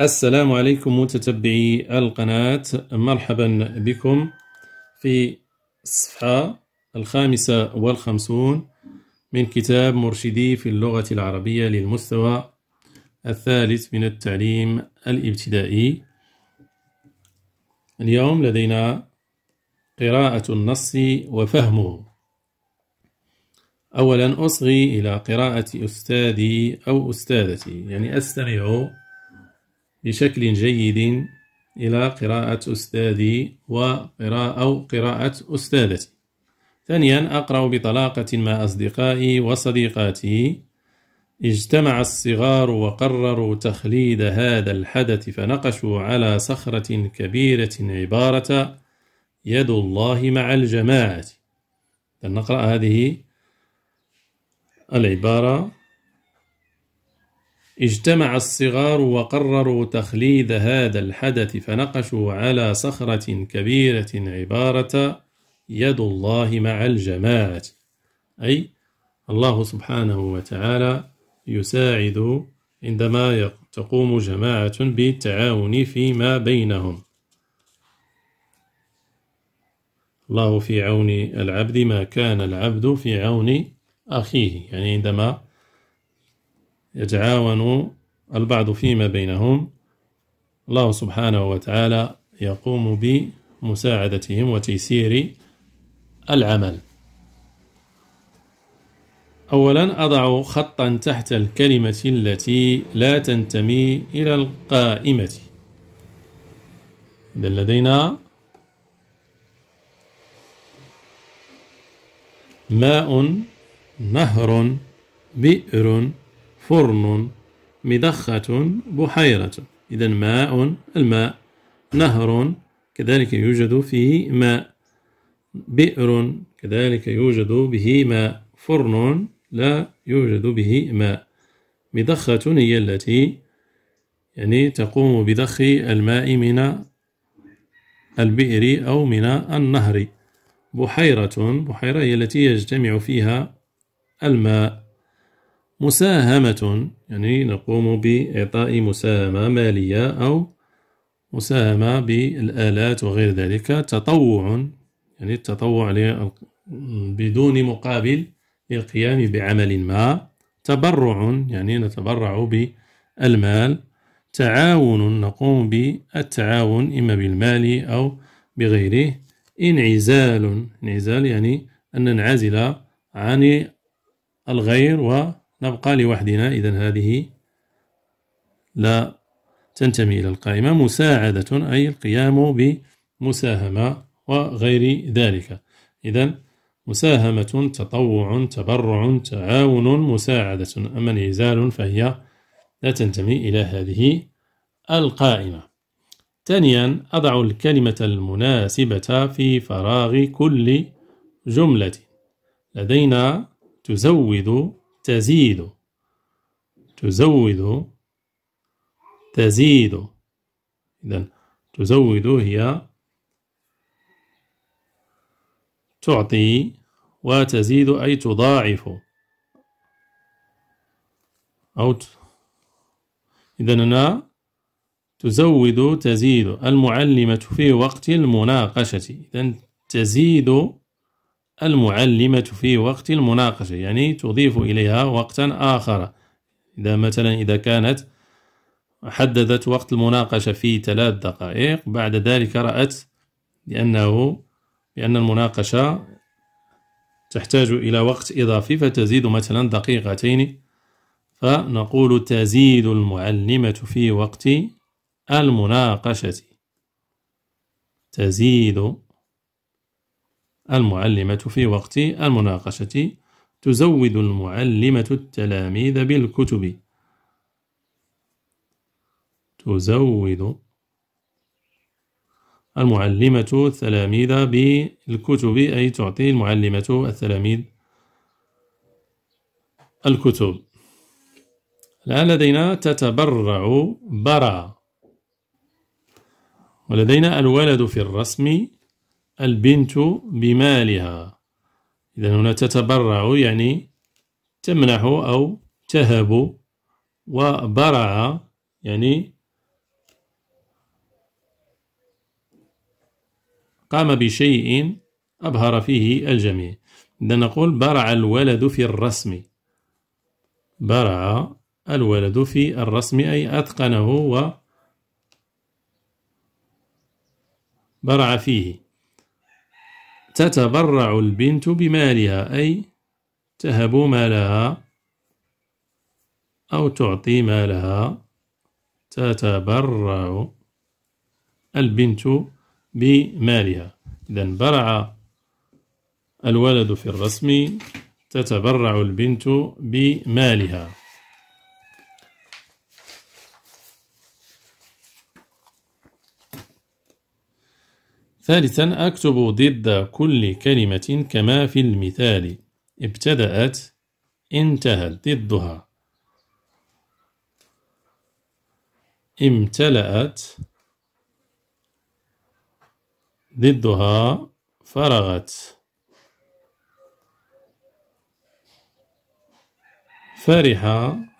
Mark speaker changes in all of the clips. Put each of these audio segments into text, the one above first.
Speaker 1: السلام عليكم متتبعي القناة مرحبا بكم في الصفحة الخامسة والخمسون من كتاب مرشدي في اللغة العربية للمستوى الثالث من التعليم الابتدائي اليوم لدينا قراءة النص وفهمه أولا أصغي إلى قراءة أستاذي أو أستاذتي يعني أستمع بشكل جيد إلى قراءة أستاذي وقراءة أو قراءة أستاذتي ثانيا أقرأ بطلاقة مع أصدقائي وصديقاتي اجتمع الصغار وقرروا تخليد هذا الحدث فنقشوا على صخرة كبيرة عبارة يد الله مع الجماعة لنقرأ هذه العبارة اجتمع الصغار وقرروا تخليد هذا الحدث فنقشوا على صخرة كبيرة عبارة يد الله مع الجماعة أي الله سبحانه وتعالى يساعد عندما تقوم جماعة بالتعاون فيما بينهم الله في عون العبد ما كان العبد في عون أخيه يعني عندما يتعاون البعض فيما بينهم الله سبحانه وتعالى يقوم بمساعدتهم وتيسير العمل أولا أضع خطا تحت الكلمة التي لا تنتمي إلى القائمة إذن لدينا ماء نهر بئر فرن مضخة بحيرة إذا ماء الماء نهر كذلك يوجد فيه ماء بئر كذلك يوجد به ماء فرن لا يوجد به ماء مضخة هي التي يعني تقوم بضخ الماء من البئر أو من النهر بحيرة بحيرة هي التي يجتمع فيها الماء مساهمة يعني نقوم بإعطاء مساهمة مالية أو مساهمة بالآلات وغير ذلك تطوع يعني التطوع بدون مقابل للقيام بعمل ما تبرع يعني نتبرع بالمال تعاون نقوم بالتعاون إما بالمال أو بغيره انعزال انعزال يعني أن ننعزل عن الغير و نبقى لوحدنا إذا هذه لا تنتمي إلى القائمة مساعدة أي القيام بمساهمة وغير ذلك إذا مساهمة تطوع تبرع تعاون مساعدة أما انعزال فهي لا تنتمي إلى هذه القائمة ثانيا أضع الكلمة المناسبة في فراغ كل جملة لدينا تزود تزيد تزود تزيد إذا تزود هي تعطي وتزيد أي تضاعف أو ت... إذا هنا تزود تزيد المعلمة في وقت المناقشة إذا تزيد المعلمة في وقت المناقشة يعني تضيف إليها وقتا آخر إذا مثلا إذا كانت حددت وقت المناقشة في ثلاث دقائق بعد ذلك رأت لأنه لأن المناقشة تحتاج إلى وقت إضافي فتزيد مثلا دقيقتين فنقول تزيد المعلمة في وقت المناقشة تزيد المعلمة في وقت المناقشة تزود المعلمة التلاميذ بالكتب تزود المعلمة التلاميذ بالكتب أي تعطي المعلمة التلاميذ الكتب الآن لدينا تتبرع برا ولدينا الولد في الرسم البنت بمالها إذا هنا تتبرع يعني تمنح أو تهب وبرع يعني قام بشيء أبهر فيه الجميع إذا نقول برع الولد في الرسم برع الولد في الرسم أي أتقنه و برع فيه تتبرع البنت بمالها أي تهب مالها أو تعطي مالها تتبرع البنت بمالها إذا برع الولد في الرسم تتبرع البنت بمالها ثالثا أكتب ضد كل كلمة كما في المثال ابتدأت انتهت ضدها امتلأت ضدها فرغت فرح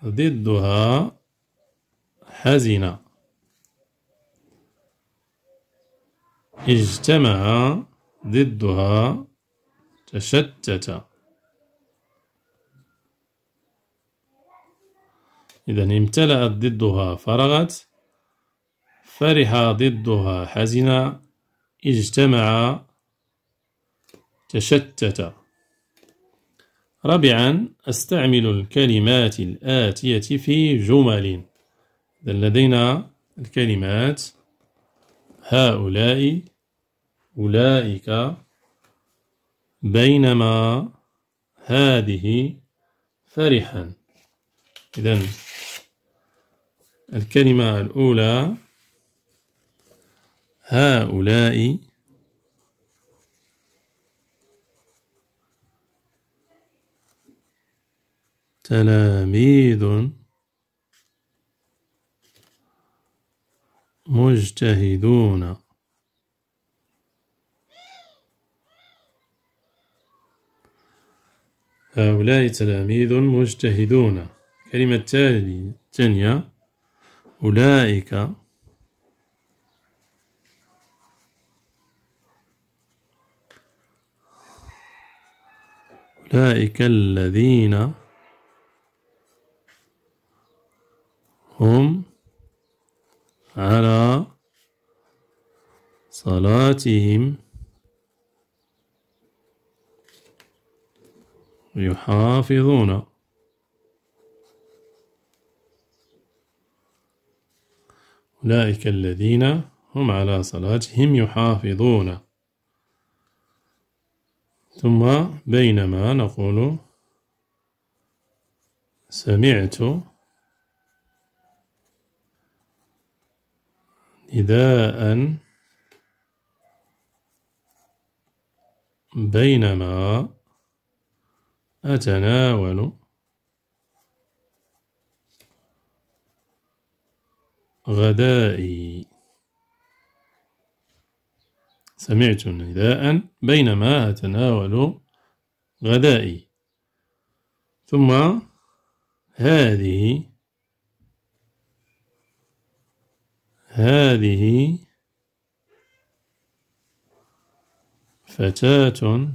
Speaker 1: ضدها حزن اجتمع ضدها تشتت إذا امتلأت ضدها فرغت فرح ضدها حزن اجتمع تشتت رابعا استعمل الكلمات الآتية في جمل إذا لدينا الكلمات هؤلاء أولئك بينما هذه فرحا إذا الكلمة الأولى هؤلاء تلاميذ مجتهدون هؤلاء تلاميذ مجتهدون كلمة تانية أولئك أولئك الذين هم صورتهم يحافظون أولئك الذين هم على صلاتهم يحافظون ثم بينما نقول سمعت نداءً بينما أتناول غدائي سمعت نداء بينما أتناول غدائي ثم هذه هذه فتاة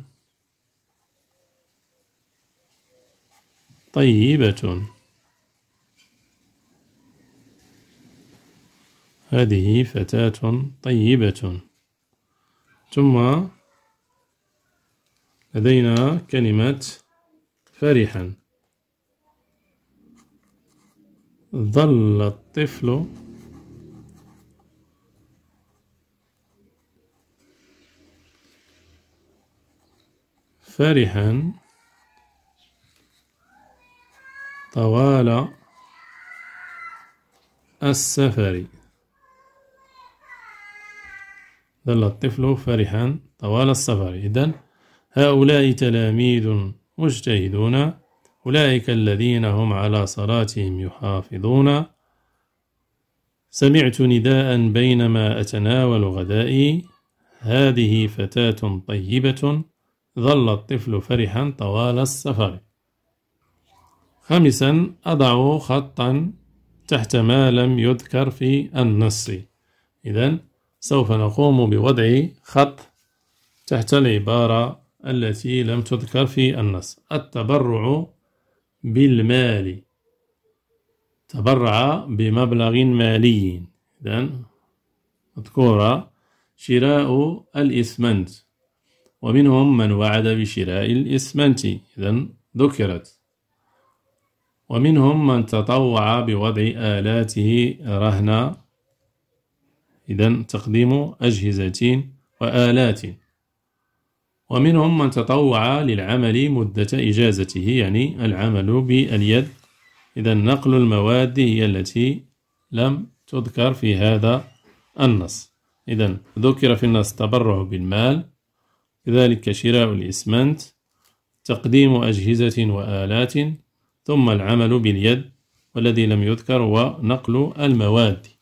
Speaker 1: طيبة هذه فتاة طيبة ثم لدينا كلمة فرحا ظل الطفل فرحا طوال السفر ظل الطفل فرحا طوال السفر إذن هؤلاء تلاميذ مجتهدون أولئك الذين هم على صلاتهم يحافظون سمعت نداء بينما أتناول غدائي هذه فتاة طيبة ظل الطفل فرحا طوال السفر خامسا أضع خطا تحت ما لم يذكر في النص إذا سوف نقوم بوضع خط تحت العبارة التي لم تذكر في النص التبرع بالمال تبرع بمبلغ مالي إذن مذكورة شراء الإسمنت ومنهم من وعد بشراء الإسمنت إذا ذكرت ومنهم من تطوع بوضع آلاته رهنا إذا تقديم أجهزة وآلات ومنهم من تطوع للعمل مدة إجازته يعني العمل باليد إذا نقل المواد هي التي لم تذكر في هذا النص إذا ذكر في النص تبرع بالمال كذلك شراء الإسمنت تقديم أجهزة وآلات ثم العمل باليد والذي لم يذكر ونقل المواد